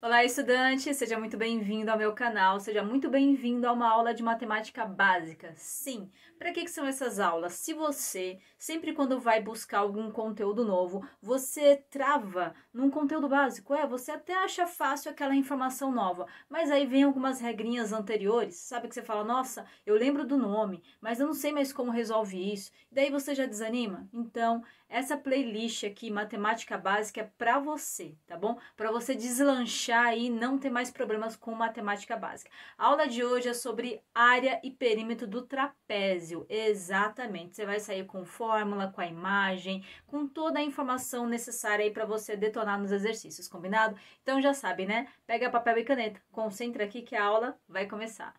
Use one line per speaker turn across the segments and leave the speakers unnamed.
Olá, estudante! Seja muito bem-vindo ao meu canal, seja muito bem-vindo a uma aula de matemática básica. Sim, para que, que são essas aulas? Se você, sempre quando vai buscar algum conteúdo novo, você trava num conteúdo básico, é, você até acha fácil aquela informação nova, mas aí vem algumas regrinhas anteriores, sabe que você fala, nossa, eu lembro do nome, mas eu não sei mais como resolve isso, e daí você já desanima? Então, essa playlist aqui, Matemática Básica, é para você, tá bom? Para você deslanchar e não ter mais problemas com matemática básica. A aula de hoje é sobre área e perímetro do trapézio. Exatamente. Você vai sair com fórmula, com a imagem, com toda a informação necessária aí para você detonar nos exercícios, combinado? Então já sabe, né? Pega papel e caneta, concentra aqui que a aula vai começar.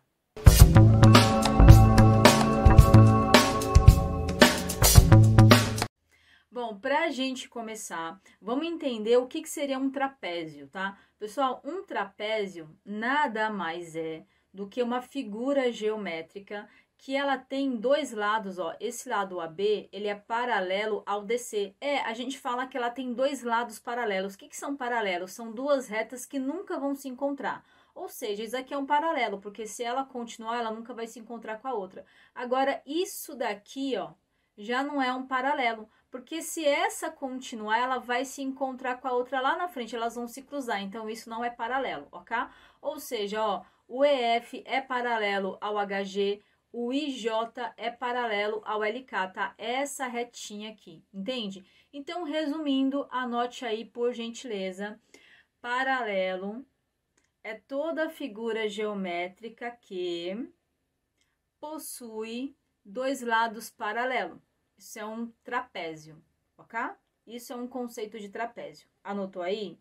Então, para a gente começar, vamos entender o que, que seria um trapézio, tá? Pessoal, um trapézio nada mais é do que uma figura geométrica que ela tem dois lados, ó. Esse lado AB, ele é paralelo ao DC. É, a gente fala que ela tem dois lados paralelos. O que, que são paralelos? São duas retas que nunca vão se encontrar. Ou seja, isso aqui é um paralelo, porque se ela continuar, ela nunca vai se encontrar com a outra. Agora, isso daqui, ó, já não é um paralelo, porque se essa continuar, ela vai se encontrar com a outra lá na frente, elas vão se cruzar. Então, isso não é paralelo, ok? Ou seja, ó, o EF é paralelo ao HG, o IJ é paralelo ao LK, tá? Essa retinha aqui, entende? Então, resumindo, anote aí, por gentileza, paralelo é toda figura geométrica que possui dois lados paralelos. Isso é um trapézio, ok? Isso é um conceito de trapézio. Anotou aí?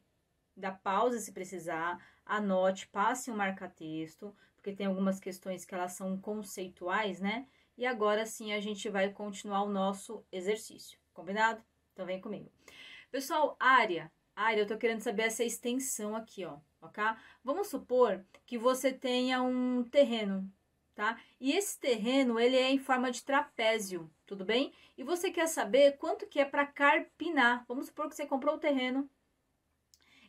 Dá pausa se precisar, anote, passe um marca-texto, porque tem algumas questões que elas são conceituais, né? E agora sim a gente vai continuar o nosso exercício, combinado? Então vem comigo. Pessoal, área. Área, eu tô querendo saber essa extensão aqui, ó, ok? Vamos supor que você tenha um terreno, tá? E esse terreno, ele é em forma de trapézio, tudo bem? E você quer saber quanto que é para carpinar. Vamos supor que você comprou o terreno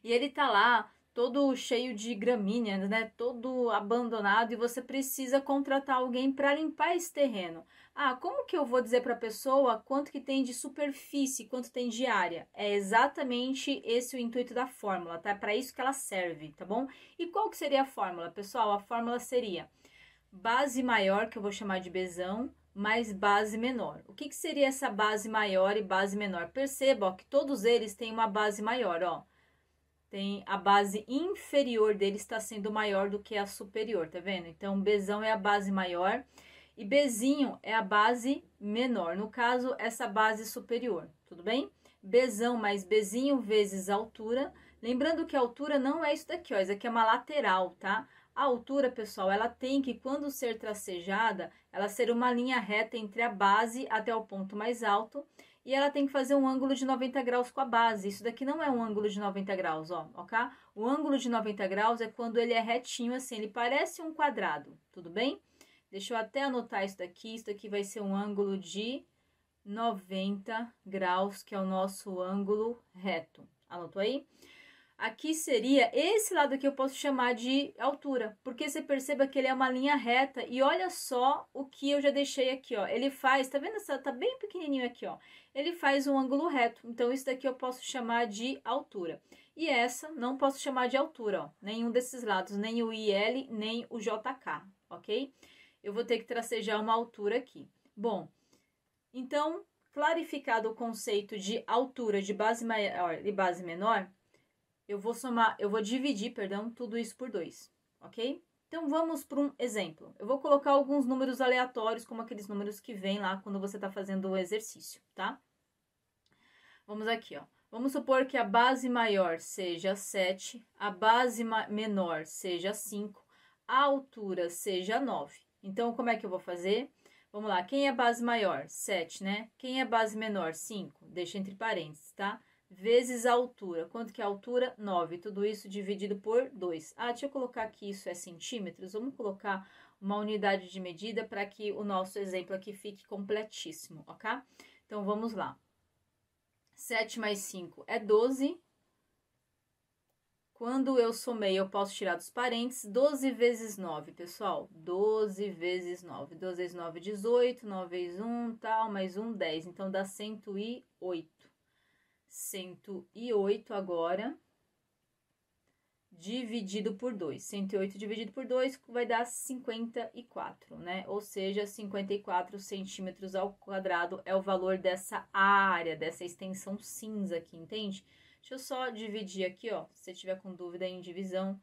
e ele tá lá todo cheio de gramíneas, né? Todo abandonado e você precisa contratar alguém para limpar esse terreno. Ah, como que eu vou dizer para a pessoa quanto que tem de superfície, quanto tem de área? É exatamente esse o intuito da fórmula, tá? É para isso que ela serve, tá bom? E qual que seria a fórmula, pessoal? A fórmula seria base maior, que eu vou chamar de besão, mais base menor. O que, que seria essa base maior e base menor? Perceba ó, que todos eles têm uma base maior, ó. Tem a base inferior dele está sendo maior do que a superior, tá vendo? Então, Bzão é a base maior e Bzinho é a base menor. No caso, essa base superior, tudo bem? Bzão mais Bzinho vezes altura. Lembrando que a altura não é isso daqui, ó. Isso aqui é uma lateral, tá? A altura, pessoal, ela tem que, quando ser tracejada, ela ser uma linha reta entre a base até o ponto mais alto e ela tem que fazer um ângulo de 90 graus com a base. Isso daqui não é um ângulo de 90 graus, ó, ok? O ângulo de 90 graus é quando ele é retinho assim, ele parece um quadrado, tudo bem? Deixa eu até anotar isso daqui, isso daqui vai ser um ângulo de 90 graus, que é o nosso ângulo reto. Anotou aí? Aqui seria esse lado aqui eu posso chamar de altura, porque você perceba que ele é uma linha reta e olha só o que eu já deixei aqui, ó. Ele faz, tá vendo essa tá bem pequenininho aqui, ó. Ele faz um ângulo reto. Então isso daqui eu posso chamar de altura. E essa não posso chamar de altura, ó. Nenhum desses lados, nem o IL, nem o JK, OK? Eu vou ter que tracejar uma altura aqui. Bom, então clarificado o conceito de altura de base maior e base menor, eu vou somar, eu vou dividir, perdão, tudo isso por 2, ok? Então vamos para um exemplo. Eu vou colocar alguns números aleatórios, como aqueles números que vêm lá quando você está fazendo o exercício, tá? Vamos aqui, ó. Vamos supor que a base maior seja 7, a base menor seja 5, a altura seja 9. Então, como é que eu vou fazer? Vamos lá, quem é base maior? 7, né? Quem é base menor? 5. Deixa entre parênteses, tá? vezes a altura. Quanto que é a altura? 9. Tudo isso dividido por 2. Ah, deixa eu colocar aqui isso é centímetros. Vamos colocar uma unidade de medida para que o nosso exemplo aqui fique completíssimo, ok? Então, vamos lá. 7 mais 5 é 12. Quando eu somei, eu posso tirar dos parentes 12 vezes 9, pessoal. 12 vezes 9. 12 vezes 9, 18. 9 vezes 1, tal, mais 1, 10. Então, dá 108. 108 agora, dividido por 2. 108 dividido por 2 vai dar 54, né? Ou seja, 54 centímetros ao quadrado é o valor dessa área, dessa extensão cinza aqui, entende? Deixa eu só dividir aqui, ó, se você tiver com dúvida em divisão,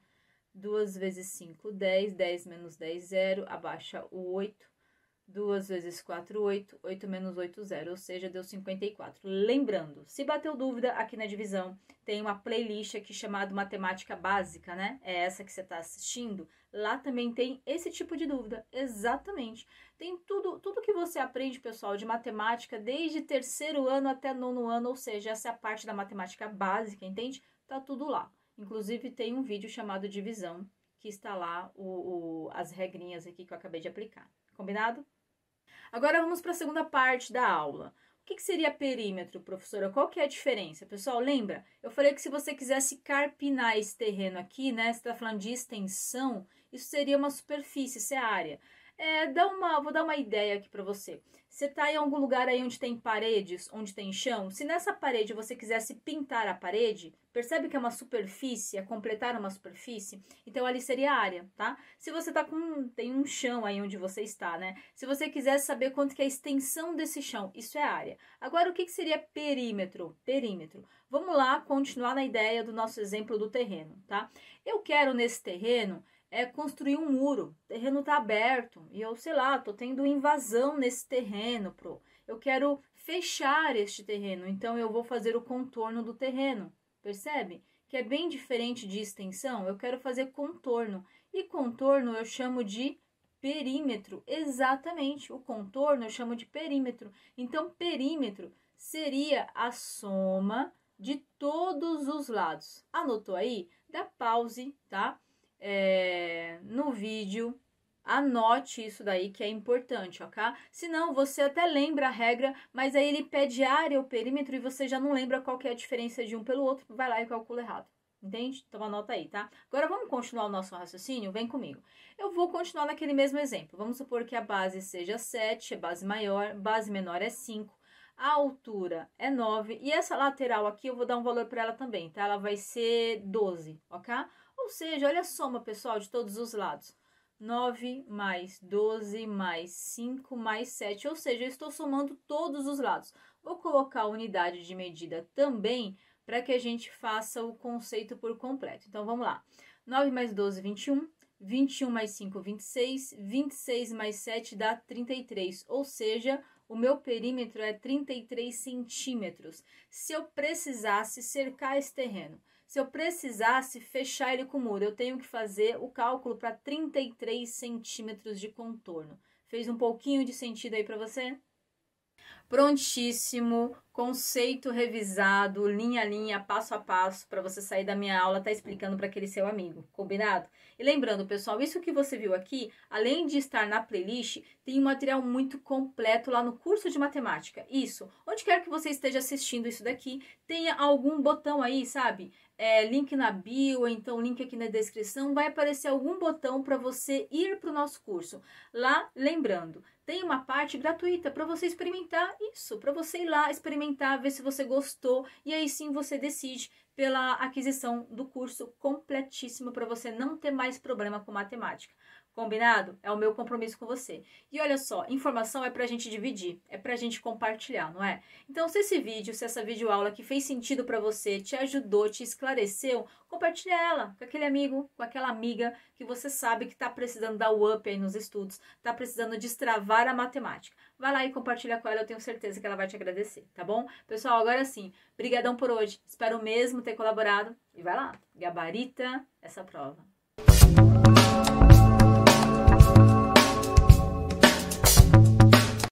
2 vezes 5, 10, 10 menos 10, 0, abaixa o 8, 2 vezes 4, 8. 8 menos 8, 0. Ou seja, deu 54. Lembrando, se bateu dúvida aqui na divisão, tem uma playlist aqui chamada Matemática Básica, né? É essa que você está assistindo. Lá também tem esse tipo de dúvida. Exatamente. Tem tudo, tudo que você aprende, pessoal, de matemática, desde terceiro ano até nono ano. Ou seja, essa é a parte da matemática básica, entende? Tá tudo lá. Inclusive, tem um vídeo chamado Divisão, que está lá o, o as regrinhas aqui que eu acabei de aplicar. Combinado? Agora vamos para a segunda parte da aula. O que, que, seria perímetro, professora? Qual que é a diferença? Pessoal, lembra? Eu falei que se você quisesse carpinar esse terreno aqui, né? Você está falando de extensão, isso seria uma superfície, isso é área. É, dá uma, vou dar uma ideia aqui para você. Você tá em algum lugar aí onde tem paredes, onde tem chão? Se nessa parede você quisesse pintar a parede, percebe que é uma superfície, é completar uma superfície? Então ali seria a área, tá? Se você tá com tem um chão aí onde você está, né? Se você quisesse saber quanto que é a extensão desse chão, isso é área. Agora o que, que seria perímetro? Perímetro. Vamos lá continuar na ideia do nosso exemplo do terreno, tá? Eu quero nesse terreno é construir um muro, o terreno está aberto e eu, sei lá, estou tendo invasão nesse terreno, pro. eu quero fechar este terreno, então eu vou fazer o contorno do terreno, percebe? Que é bem diferente de extensão, eu quero fazer contorno e contorno eu chamo de perímetro, exatamente, o contorno eu chamo de perímetro, então perímetro seria a soma de todos os lados. Anotou aí? Dá pause, tá? é, no vídeo. Anote isso daí que é importante, ok? Senão você até lembra a regra, mas aí ele pede área ou perímetro e você já não lembra qual que é a diferença de um pelo outro, vai lá e calcula errado. Entende? Então anota aí, tá? Agora vamos continuar o nosso raciocínio? Vem comigo. Eu vou continuar naquele mesmo exemplo. Vamos supor que a base seja 7, a base maior, base menor é 5, a altura é 9 e essa lateral aqui eu vou dar um valor para ela também, tá? Ela vai ser 12, ok? Ou seja, olha a soma, pessoal, de todos os lados. 9 mais 12 mais 5 mais 7, ou seja, eu estou somando todos os lados. Vou colocar a unidade de medida também para que a gente faça o conceito por completo. Então, vamos lá. 9 mais 12, 21. 21 mais 5, 26. 26 mais 7 dá 33, ou seja, o meu perímetro é 33 centímetros. Se eu precisasse cercar esse terreno se eu precisasse fechar ele com o muro, eu tenho que fazer o cálculo para 33 centímetros de contorno. Fez um pouquinho de sentido aí para você? Prontíssimo! conceito revisado, linha a linha, passo a passo, para você sair da minha aula tá explicando para aquele seu amigo, combinado? E lembrando, pessoal, isso que você viu aqui, além de estar na playlist, tem um material muito completo lá no curso de matemática. Isso, onde quer que você esteja assistindo isso daqui, tenha algum botão aí, sabe? É, link na bio, ou então link aqui na descrição, vai aparecer algum botão para você ir para o nosso curso. Lá, lembrando, tem uma parte gratuita para você experimentar isso, para você ir lá experimentar experimentar, ver se você gostou e aí sim você decide pela aquisição do curso completíssimo para você não ter mais problema com matemática. Combinado? É o meu compromisso com você. E olha só, informação é pra gente dividir, é pra gente compartilhar, não é? Então, se esse vídeo, se essa videoaula que fez sentido para você, te ajudou, te esclareceu, compartilha ela com aquele amigo, com aquela amiga que você sabe que está precisando dar o up aí nos estudos, está precisando destravar a matemática. Vai lá e compartilha com ela, eu tenho certeza que ela vai te agradecer, tá bom? Pessoal, agora sim, brigadão por hoje. Espero mesmo ter colaborado e vai lá, gabarita essa prova.